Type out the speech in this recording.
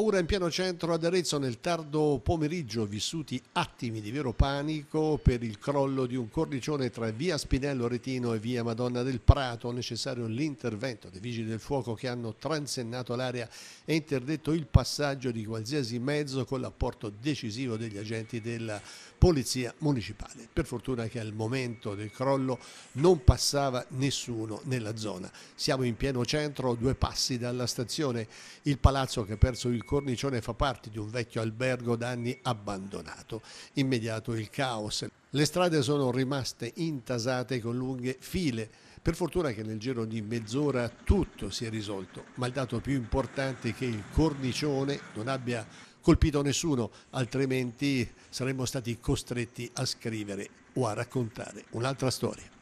Paura in pieno centro ad Arezzo nel tardo pomeriggio, vissuti attimi di vero panico per il crollo di un cornicione tra via Spinello Retino e via Madonna del Prato. Necessario l'intervento dei vigili del fuoco che hanno transennato l'area e interdetto il passaggio di qualsiasi mezzo con l'apporto decisivo degli agenti della polizia municipale. Per fortuna che al momento del crollo non passava nessuno nella zona. Siamo in pieno centro, due passi dalla stazione. Il palazzo che ha perso il cornicione fa parte di un vecchio albergo da anni abbandonato. Immediato il caos. Le strade sono rimaste intasate con lunghe file. Per fortuna che nel giro di mezz'ora tutto si è risolto, ma il dato più importante è che il cornicione non abbia colpito nessuno, altrimenti saremmo stati costretti a scrivere o a raccontare un'altra storia.